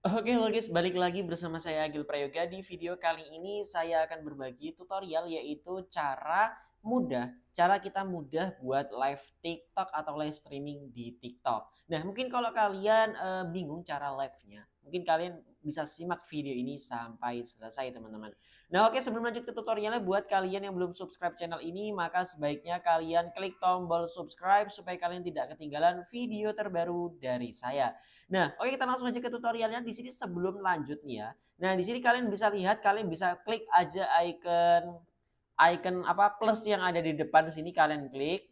Oke guys, hmm. balik lagi bersama saya Agil Prayoga. Di video kali ini saya akan berbagi tutorial yaitu cara mudah cara kita mudah buat live TikTok atau live streaming di TikTok. Nah, mungkin kalau kalian e, bingung cara live-nya, mungkin kalian bisa simak video ini sampai selesai, teman-teman. Nah, oke, sebelum lanjut ke tutorialnya, buat kalian yang belum subscribe channel ini, maka sebaiknya kalian klik tombol subscribe supaya kalian tidak ketinggalan video terbaru dari saya. Nah, oke, kita langsung aja ke tutorialnya. Di sini sebelum lanjutnya. Nah, di sini kalian bisa lihat, kalian bisa klik aja icon icon apa plus yang ada di depan sini kalian klik.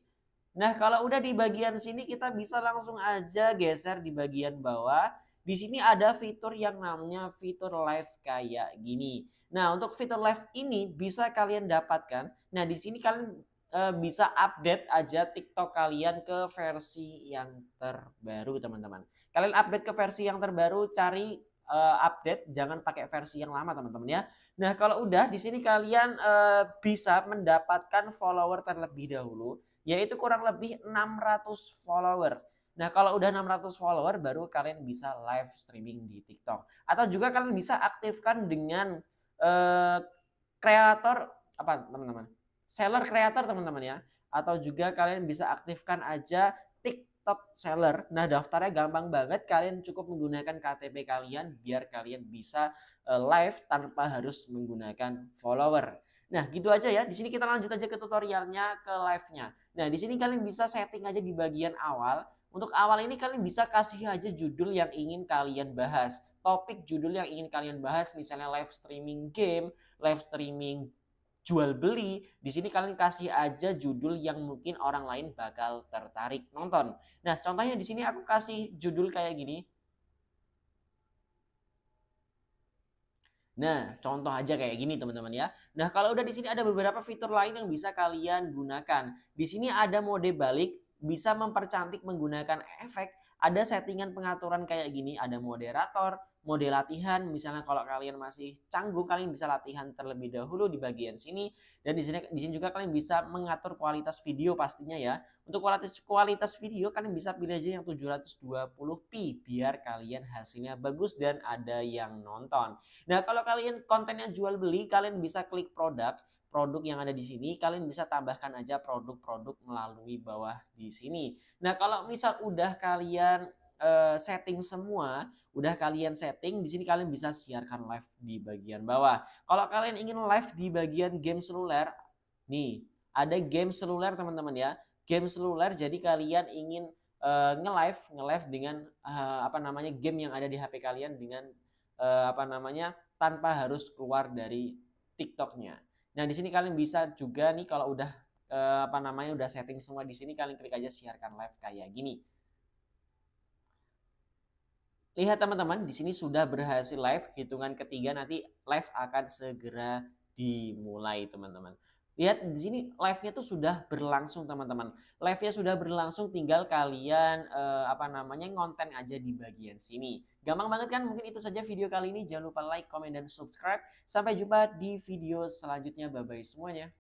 Nah, kalau udah di bagian sini kita bisa langsung aja geser di bagian bawah. Di sini ada fitur yang namanya fitur live kayak gini. Nah, untuk fitur live ini bisa kalian dapatkan. Nah, di sini kalian e, bisa update aja TikTok kalian ke versi yang terbaru, teman-teman. Kalian update ke versi yang terbaru, cari uh, update, jangan pakai versi yang lama teman-teman ya. Nah kalau udah di sini kalian uh, bisa mendapatkan follower terlebih dahulu, yaitu kurang lebih 600 follower. Nah kalau udah 600 follower baru kalian bisa live streaming di TikTok. Atau juga kalian bisa aktifkan dengan eh, kreator uh, apa teman-teman? Seller kreator teman-teman ya. Atau juga kalian bisa aktifkan aja top seller. Nah, daftarnya gampang banget. Kalian cukup menggunakan KTP kalian biar kalian bisa eh, live tanpa harus menggunakan follower. Nah, gitu aja ya. Di sini kita lanjut aja ke tutorialnya, ke live-nya. Nah, di sini kalian bisa setting aja di bagian awal. Untuk awal ini kalian bisa kasih aja judul yang ingin kalian bahas. Topik judul yang ingin kalian bahas misalnya live streaming game, live streaming jual beli, di sini kalian kasih aja judul yang mungkin orang lain bakal tertarik nonton. Nah, contohnya di sini aku kasih judul kayak gini. Nah, contoh aja kayak gini teman-teman ya. Nah, kalau udah di sini ada beberapa fitur lain yang bisa kalian gunakan. Di sini ada mode balik, bisa mempercantik menggunakan efek, ada settingan pengaturan kayak gini, ada moderator, mode latihan. Misalnya kalau kalian masih canggung, kalian bisa latihan terlebih dahulu di bagian sini. Dan di sini, di sini juga kalian bisa mengatur kualitas video pastinya ya. Untuk kualitas kualitas video kalian bisa pilih aja yang 720p biar kalian hasilnya bagus dan ada yang nonton. Nah kalau kalian kontennya jual beli, kalian bisa klik produk produk yang ada di sini, kalian bisa tambahkan aja produk-produk melalui bawah di sini. Nah, kalau misal udah kalian Eh, setting semua, udah kalian setting, di sini kalian bisa siarkan live di bagian bawah. Kalau kalian ingin live di bagian game seluler, nih ada game seluler teman-teman ya, game seluler. Jadi kalian ingin uh, nge-live, nge-live dengan uh, apa namanya game yang ada di HP kalian dengan uh, apa namanya tanpa harus keluar dari TikToknya. Nah di sini kalian bisa juga nih kalau udah uh, apa namanya udah setting semua di sini kalian klik aja siarkan live kayak gini. Lihat teman-teman, di sini sudah berhasil live. Hitungan ketiga nanti live akan segera dimulai teman-teman. Lihat di sini live-nya tuh sudah berlangsung teman-teman. Live-nya sudah berlangsung tinggal kalian eh, apa namanya ngonten aja di bagian sini. Gampang banget kan? Mungkin itu saja video kali ini. Jangan lupa like, comment, dan subscribe. Sampai jumpa di video selanjutnya. Bye bye semuanya.